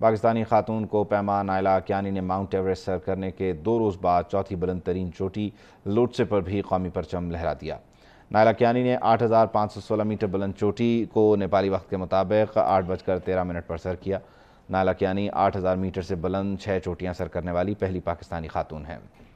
पाकिस्तानी खातून को पैमा नायला क्यानी ने माउंट एवरेस्ट सर करने के दो रोज़ बाद चौथी बुलंद तरीन चोटी लोटसे पर भी कौमी परचम लहरा दिया नायला क्यानी ने आठ हज़ार पाँच सौ सोलह मीटर बुलंद चोटी को नेपाली वक्त के मुताबिक आठ बजकर तेरह मिनट पर सर किया नायला क्यानी आठ हज़ार मीटर से बुलंद छः चोटियाँ सर करने वाली पहली पाकिस्तानी खातून हैं